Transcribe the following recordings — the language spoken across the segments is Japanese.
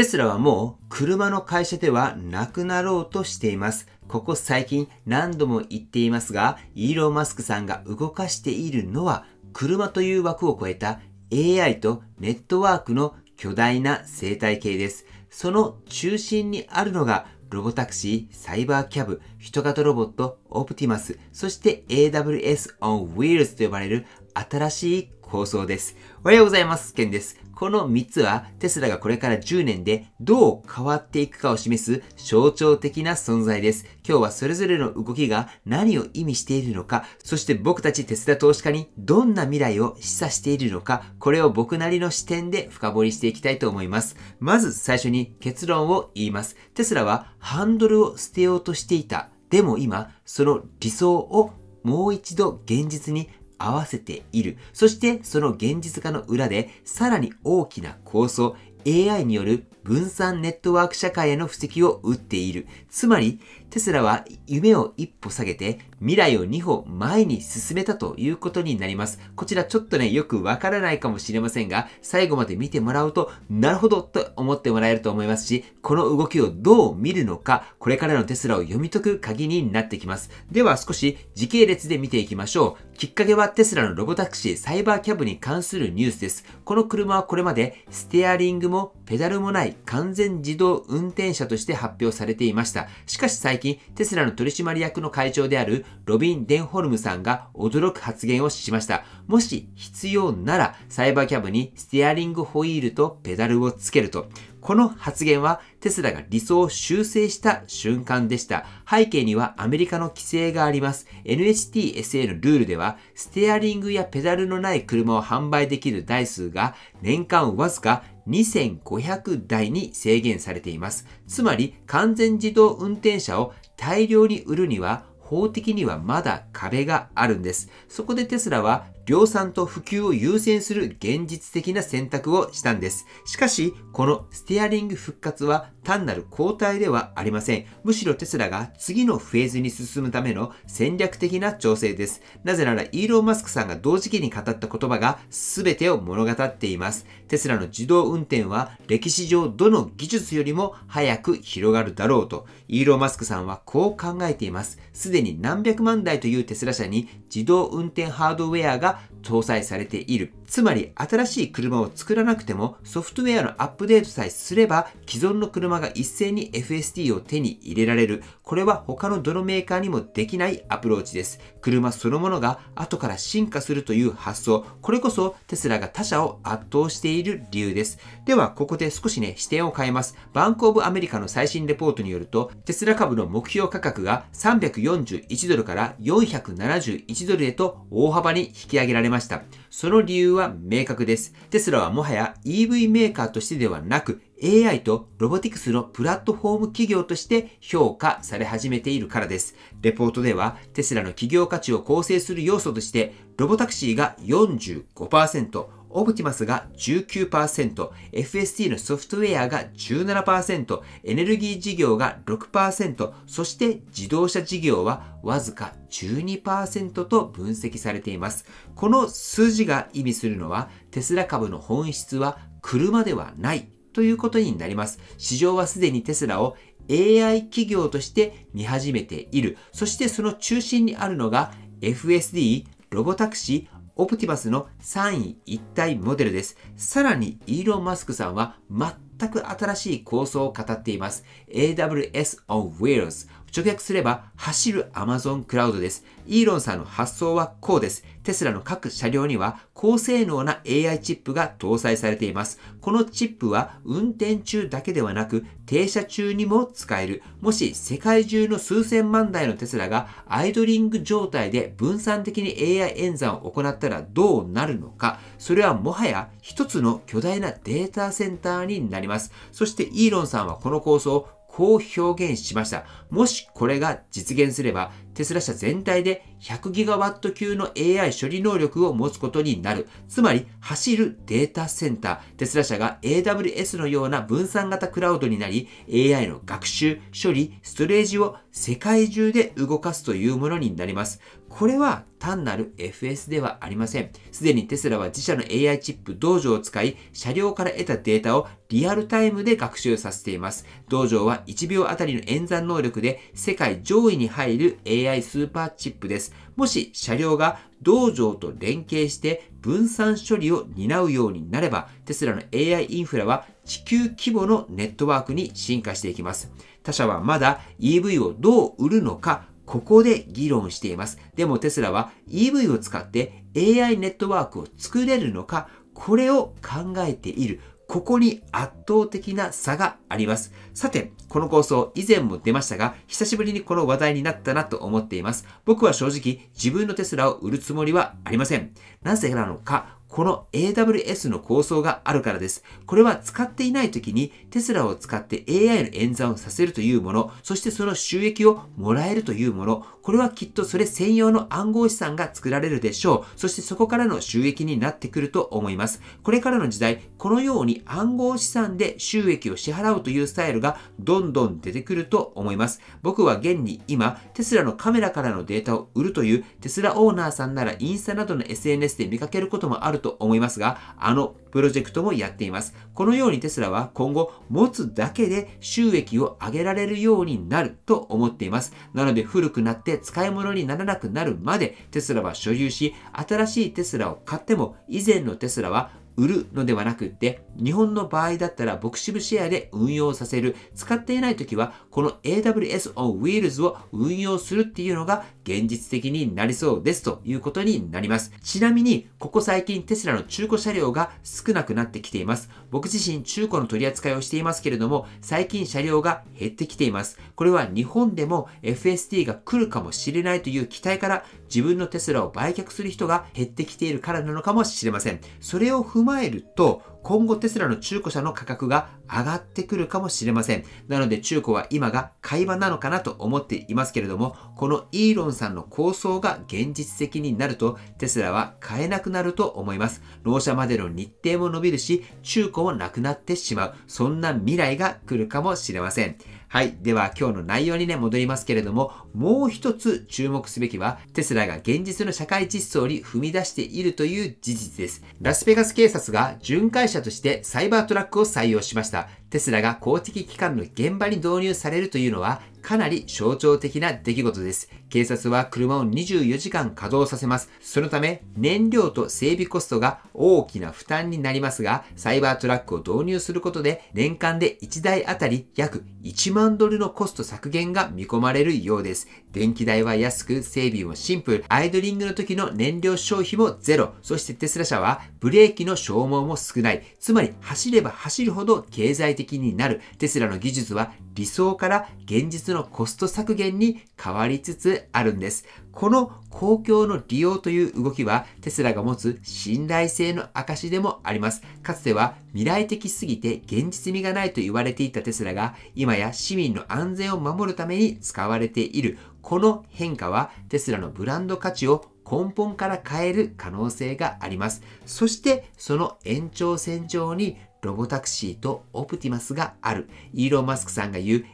テスラはもう車の会社ではなくなろうとしています。ここ最近何度も言っていますが、イーロン・マスクさんが動かしているのは車という枠を超えた AI とネットワークの巨大な生態系です。その中心にあるのがロボタクシー、サイバーキャブ、人型ロボット、オプティマス、そして AWS on Wheels と呼ばれる新しい放送です。おはようございます。ケンです。この3つはテスラがこれから10年でどう変わっていくかを示す象徴的な存在です。今日はそれぞれの動きが何を意味しているのか、そして僕たちテスラ投資家にどんな未来を示唆しているのか、これを僕なりの視点で深掘りしていきたいと思います。まず最初に結論を言います。テスラはハンドルを捨てようとしていた。でも今、その理想をもう一度現実に合わせている。そしてその現実化の裏でさらに大きな構想、AI による分散ネットワーク社会への布石を打っている。つまり、テスラは夢を一歩下げて未来を二歩前に進めたということになります。こちらちょっとね、よくわからないかもしれませんが、最後まで見てもらうと、なるほどと思ってもらえると思いますし、この動きをどう見るのか、これからのテスラを読み解く鍵になってきます。では少し時系列で見ていきましょう。きっかけはテスラのロボタクシーサイバーキャブに関するニュースです。この車はこれまでステアリングもペダルもない完全自動運転車として発表されていました。しかし最近き、テスラの取締役の会長であるロビン・デンホルムさんが驚く発言をしました。もし必要なら、サイバーキャブにステアリングホイールとペダルをつけると。この発言はテスラが理想を修正した瞬間でした。背景にはアメリカの規制があります。NHTSA のルールでは、ステアリングやペダルのない車を販売できる台数が年間わずか2500台に制限されています。つまり、完全自動運転車を大量に売るには、法的にはまだ壁があるんです。そこでテスラは量産と普及を優先する現実的な選択をしたんです。しかし、このステアリング復活は単なる交代ではありません。むしろテスラが次のフェーズに進むための戦略的な調整です。なぜならイーロン・マスクさんが同時期に語った言葉が全てを物語っています。テスラの自動運転は歴史上どの技術よりも早く広がるだろうと、イーロン・マスクさんはこう考えています。すでに何百万台というテスラ車に自動運転ハードウェアが Bye. 搭載されている。つまり新しい車を作らなくてもソフトウェアのアップデートさえすれば既存の車が一斉に FSD を手に入れられる。これは他のどのメーカーにもできないアプローチです。車そのものが後から進化するという発想。これこそテスラが他社を圧倒している理由です。ではここで少しね視点を変えます。バンクオブアメリカの最新レポートによるとテスラ株の目標価格が341ドルから471ドルへと大幅に引き上げられれました。その理由は明確です。テスラはもはや EV メーカーとしてではなく AI とロボティクスのプラットフォーム企業として評価され始めているからです。レポートではテスラの企業価値を構成する要素としてロボタクシーが45%、オプティマスが19%、FST のソフトウェアが17%、エネルギー事業が6%、そして自動車事業はわずか12%と分析されています。この数字が意味するのは、テスラ株の本質は車ではないということになります。市場はすでにテスラを AI 企業として見始めている。そしてその中心にあるのが FSD、ロボタクシー、オプティマスの3位一体モデルです。さらに、イーロン・マスクさんは全く新しい構想を語っています。AWS on Wheels 直訳すれば走る Amazon クラウドです。イーロンさんの発想はこうです。テスラの各車両には高性能な AI チップが搭載されています。このチップは運転中だけではなく停車中にも使える。もし世界中の数千万台のテスラがアイドリング状態で分散的に AI 演算を行ったらどうなるのか。それはもはや一つの巨大なデータセンターになります。そしてイーロンさんはこの構想をこう表現しました。もしこれが実現すれば、テスラ社全体で 100GW 級の AI 処理能力を持つことになる。つまり、走るデータセンター。テスラ社が AWS のような分散型クラウドになり、AI の学習、処理、ストレージを世界中で動かすというものになります。これは単なる FS ではありません。すでにテスラは自社の AI チップ道場を使い、車両から得たデータをリアルタイムで学習させています。道場は1秒あたりの演算能力で世界上位に入る AI スーパーチップです。もし車両が道場と連携して分散処理を担うようになれば、テスラの AI インフラは地球規模のネットワークに進化していきます。他社はまだ EV をどう売るのかここで議論しています。でもテスラは EV を使って AI ネットワークを作れるのか、これを考えている。ここに圧倒的な差があります。さて、この構想以前も出ましたが、久しぶりにこの話題になったなと思っています。僕は正直自分のテスラを売るつもりはありません。なぜなのか、この AWS の構想があるからです。これは使っていない時にテスラを使って AI の演算をさせるというもの、そしてその収益をもらえるというもの、これはきっとそれ専用の暗号資産が作られるでしょう。そしてそこからの収益になってくると思います。これからの時代、このように暗号資産で収益を支払うというスタイルがどんどん出てくると思います。僕は現に今、テスラのカメラからのデータを売るというテスラオーナーさんならインスタなどの SNS で見かけることもあるると思いますが、あのプロジェクトもやっています。このようにテスラは今後持つだけで収益を上げられるようになると思っています。なので古くなって使い物にならなくなるまでテスラは所有し、新しいテスラを買っても以前のテスラは売るのではなくって、日本の場合だったらボクシブシェアで運用させる。使っていない時は、この AWS on Wheels を運用するっていうのが現実的になりそうですということになります。ちなみに、ここ最近テスラの中古車両が少なくなってきています。僕自身中古の取り扱いをしていますけれども、最近車両が減ってきています。これは日本でも f s d が来るかもしれないという期待から、自分のテスラを売却する人が減ってきているからなのかもしれません。それを踏ままえると、今後テスラの中古車の価格が上がってくるかもしれません。なので中古は今が買い場なのかなと思っていますけれども、このイーロンさんの構想が現実的になると、テスラは買えなくなると思います。納車までの日程も伸びるし、中古もなくなってしまう。そんな未来が来るかもしれません。はい。では今日の内容にね、戻りますけれども、もう一つ注目すべきは、テスラが現実の社会実装に踏み出しているという事実です。ラスベガス警察が巡回者としてサイバートラックを採用しました。テスラが公的機関の現場に導入されるというのは、かなり象徴的な出来事です。警察は車を24時間稼働させます。そのため、燃料と整備コストが大きな負担になりますが、サイバートラックを導入することで、年間で1台あたり約1万ドルのコスト削減が見込まれるようです。電気代は安く、整備もシンプル、アイドリングの時の燃料消費もゼロ、そしてテスラ社はブレーキの消耗も少ない、つまり走れば走るほど経済的になる、テスラの技術は理想から現実のコスト削減に変わりつつあるんです。この公共の利用という動きはテスラが持つ信頼性の証でもあります。かつては未来的すぎて現実味がないと言われていたテスラが今や市民の安全を守るために使われている。この変化はテスラのブランド価値を根本から変える可能性があります。そしてその延長線上にロボタクシーとオプティマスがある。イーロン・マスクさんが言う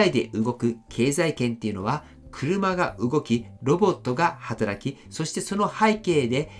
AI で動く経済圏っていうのは車が動き、ロボットが働き、そしてその背景で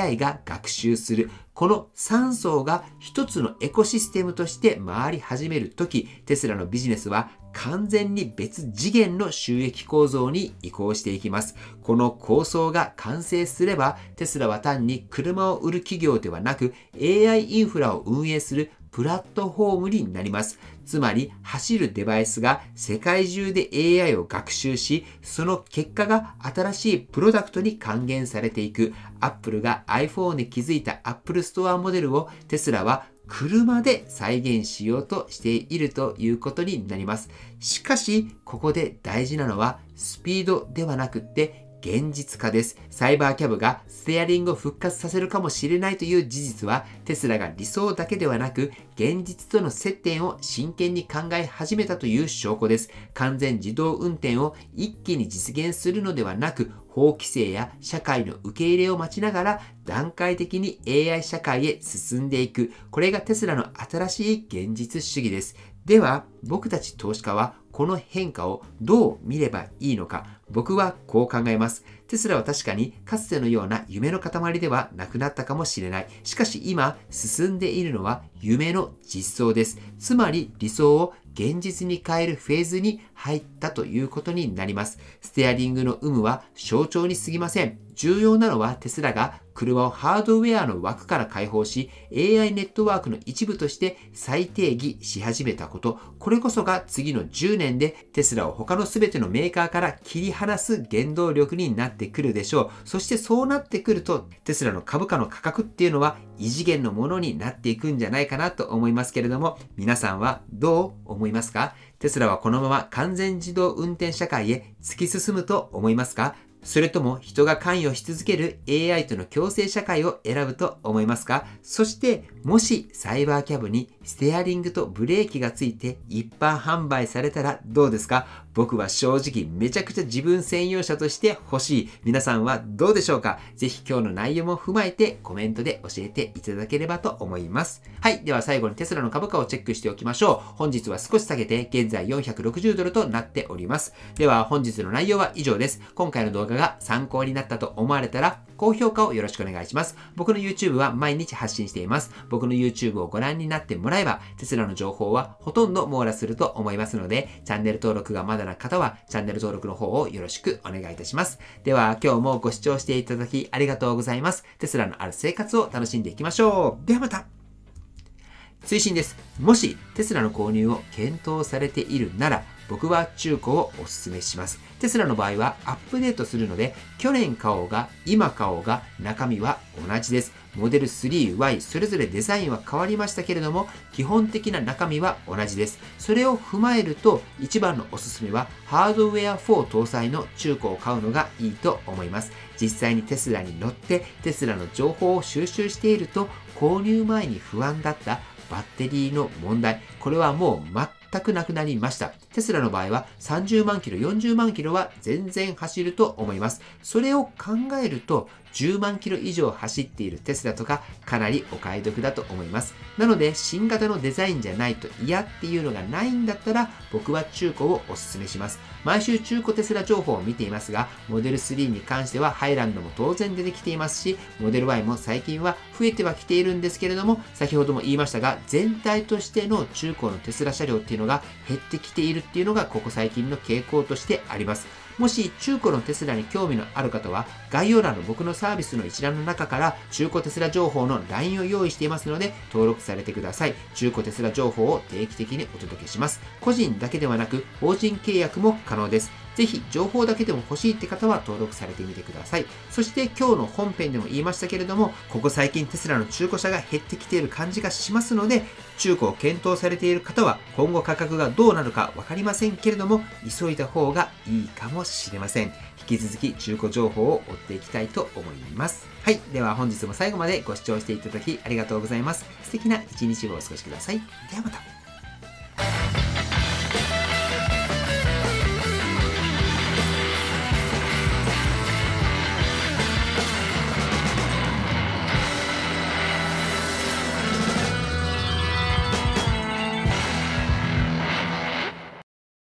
AI が学習する。この3層が一つのエコシステムとして回り始めるとき、テスラのビジネスは完全に別次元の収益構造に移行していきます。この構想が完成すれば、テスラは単に車を売る企業ではなく、AI インフラを運営するプラットフォームになります。つまり、走るデバイスが世界中で AI を学習し、その結果が新しいプロダクトに還元されていく。Apple が iPhone で築いた Apple Store モデルをテスラは車で再現しようとしているということになります。しかし、ここで大事なのはスピードではなくって現実化です。サイバーキャブがステアリングを復活させるかもしれないという事実は、テスラが理想だけではなく、現実との接点を真剣に考え始めたという証拠です。完全自動運転を一気に実現するのではなく、法規制や社会の受け入れを待ちながら段階的に AI 社会へ進んでいく。これがテスラの新しい現実主義です。では、僕たち投資家はこの変化をどう見ればいいのか、僕はこう考えます。テスラは確かにかつてのような夢の塊ではなくなったかもしれない。しかし今進んでいるのは夢の実装です。つまり理想を現実に変えるフェーズに入ったということになります。ステアリングの有無は象徴に過ぎません。重要なのはテスラが車をハードウェアの枠から解放し AI ネットワークの一部として再定義し始めたことこれこそが次の10年でテスラを他の全てのメーカーから切り離す原動力になってくるでしょうそしてそうなってくるとテスラの株価の価格っていうのは異次元のものになっていくんじゃないかなと思いますけれども皆さんはどう思いますかテスラはこのまま完全自動運転社会へ突き進むと思いますかそれとも人が関与し続ける AI との共生社会を選ぶと思いますかそしてもしサイバーキャブにステアリングとブレーキがついて一般販売されたらどうですか僕は正直めちゃくちゃ自分専用車として欲しい。皆さんはどうでしょうかぜひ今日の内容も踏まえてコメントで教えていただければと思います。はい。では最後にテスラの株価をチェックしておきましょう。本日は少し下げて現在460ドルとなっております。では本日の内容は以上です。今回の動画が参考になったと思われたら高評価をよろしくお願いします。僕の YouTube は毎日発信しています。僕の YouTube をご覧になってもらえば、テスラの情報はほとんど網羅すると思いますので、チャンネル登録がまだな方は、チャンネル登録の方をよろしくお願いいたします。では、今日もご視聴していただきありがとうございます。テスラのある生活を楽しんでいきましょう。ではまた推進です。もしテスラの購入を検討されているなら、僕は中古をお勧めします。テスラの場合はアップデートするので、去年買おうが今買おうが中身は同じです。モデル 3Y それぞれデザインは変わりましたけれども、基本的な中身は同じです。それを踏まえると、一番のおすすめはハードウェア4搭載の中古を買うのがいいと思います。実際にテスラに乗って、テスラの情報を収集していると、購入前に不安だったバッテリーの問題、これはもう全くなくなりました。テスラの場合は30万キロ、40万キロは全然走ると思います。それを考えると、10万キロ以上走っているテスラとかかなりお買い得だと思います。なので新型のデザインじゃないと嫌っていうのがないんだったら僕は中古をおすすめします。毎週中古テスラ情報を見ていますがモデル3に関してはハイランドも当然出てきていますしモデル Y も最近は増えてはきているんですけれども先ほども言いましたが全体としての中古のテスラ車両っていうのが減ってきているっていうのがここ最近の傾向としてあります。もし中古のテスラに興味のある方は概要欄の僕のサービスの一覧の中から中古テスラ情報の LINE を用意していますので登録されてください。中古テスラ情報を定期的にお届けします。個人だけではなく法人契約も可能です。ぜひ情報だけでも欲しいって方は登録されてみてください。そして今日の本編でも言いましたけれども、ここ最近テスラの中古車が減ってきている感じがしますので、中古を検討されている方は今後価格がどうなるか分かりませんけれども、急いだ方がいいかもしれません。引き続き中古情報を追っていきたいと思います。はい。では本日も最後までご視聴していただきありがとうございます。素敵な一日をお過ごしください。ではまた。